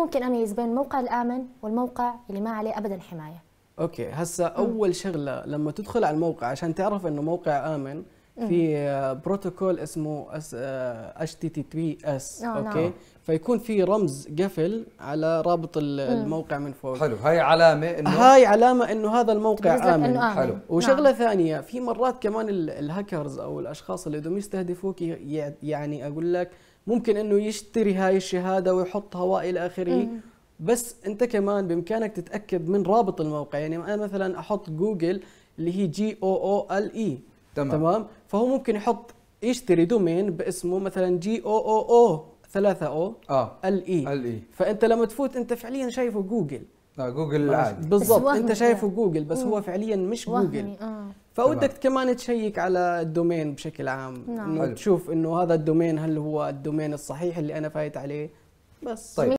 ممكن اميز بين الموقع الامن والموقع اللي ما عليه ابدا حمايه اوكي هسه اول شغله لما تدخل على الموقع عشان تعرف انه موقع امن في بروتوكول آه، اسمه اتش تي تي بي اس اوكي نعم. فيكون في رمز قفل على رابط الموقع من فوق حلو هاي علامه انه هاي علامه انه هذا الموقع امن إنه آمن. حلو نعم. وشغله نعم. ثانيه في مرات كمان الهاكرز او الاشخاص اللي بدهم يستهدفوك يعني اقول لك ممكن انه يشتري هاي الشهاده ويحطها والى اخره بس انت كمان بامكانك تتاكد من رابط الموقع يعني انا مثلا احط جوجل اللي هي جي او او ال اي تمام, تمام؟ فهو ممكن يحط يشتري دومين باسمه مثلا جي او او او 3 او اه ال اي ال اي فانت لما تفوت انت فعليا شايفه جوجل آه جوجل العادي بالضبط انت شايفه جوجل بس مم. هو فعليا مش وهمي. جوجل آه. فودك كمان تشيك على الدومين بشكل عام نعم. انه تشوف انه هذا الدومين هل هو الدومين الصحيح اللي انا فايت عليه بس طيب